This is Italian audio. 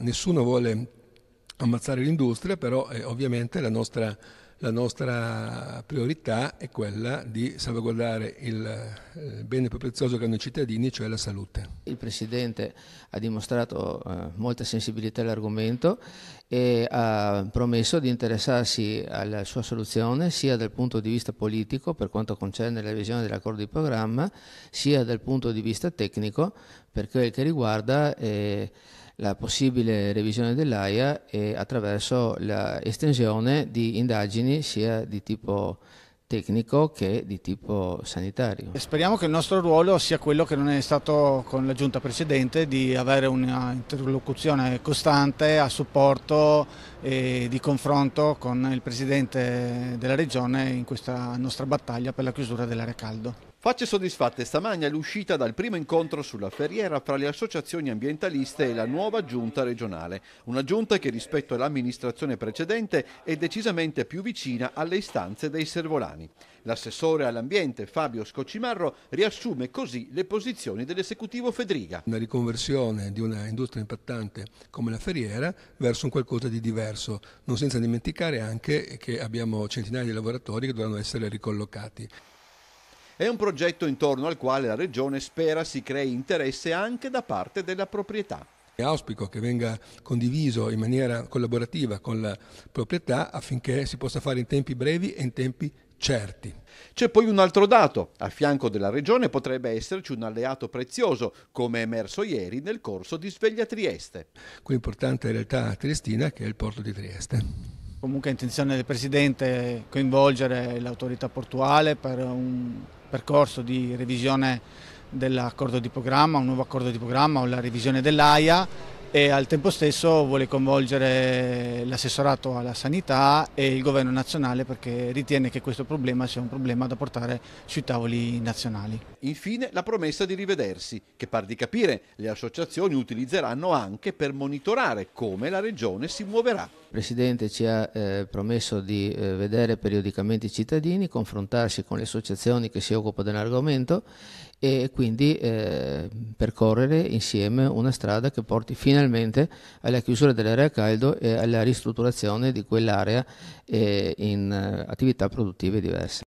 Nessuno vuole ammazzare l'industria, però eh, ovviamente la nostra, la nostra, priorità è quella di salvaguardare il, il eh, bene più prezioso che hanno i cittadini, cioè la salute. Il Presidente ha dimostrato eh, molta sensibilità all'argomento e ha promesso di interessarsi alla sua soluzione sia dal punto di vista politico per quanto concerne la revisione dell'accordo di programma, sia dal punto di vista tecnico per quel che riguarda... Eh, la possibile revisione dell'AIA e attraverso l'estensione di indagini sia di tipo tecnico che di tipo sanitario. Speriamo che il nostro ruolo sia quello che non è stato con la giunta precedente di avere un'interlocuzione costante a supporto e di confronto con il presidente della regione in questa nostra battaglia per la chiusura dell'area caldo. Facce soddisfatte stamagna l'uscita dal primo incontro sulla ferriera fra le associazioni ambientaliste e la nuova giunta regionale, una giunta che rispetto all'amministrazione precedente è decisamente più vicina alle istanze dei servolani. L'assessore all'ambiente Fabio Scocimarro riassume così le posizioni dell'esecutivo Fedriga. Una riconversione di una industria impattante come la ferriera verso un qualcosa di diverso, non senza dimenticare anche che abbiamo centinaia di lavoratori che dovranno essere ricollocati. È un progetto intorno al quale la Regione spera si crei interesse anche da parte della proprietà. Auspico che venga condiviso in maniera collaborativa con la proprietà affinché si possa fare in tempi brevi e in tempi certi. C'è poi un altro dato, a fianco della regione potrebbe esserci un alleato prezioso, come emerso ieri nel corso di Sveglia Trieste. Quell'importante realtà triestina che è il porto di Trieste. Comunque è intenzione del Presidente coinvolgere l'autorità portuale per un percorso di revisione dell'accordo di programma, un nuovo accordo di programma o la revisione dell'AIA e al tempo stesso vuole coinvolgere l'assessorato alla sanità e il governo nazionale perché ritiene che questo problema sia un problema da portare sui tavoli nazionali. Infine la promessa di rivedersi, che par di capire le associazioni utilizzeranno anche per monitorare come la regione si muoverà. Il Presidente ci ha eh, promesso di eh, vedere periodicamente i cittadini, confrontarsi con le associazioni che si occupano dell'argomento e quindi eh, percorrere insieme una strada che porti fino a finalmente alla chiusura dell'area caldo e alla ristrutturazione di quell'area eh, in eh, attività produttive diverse.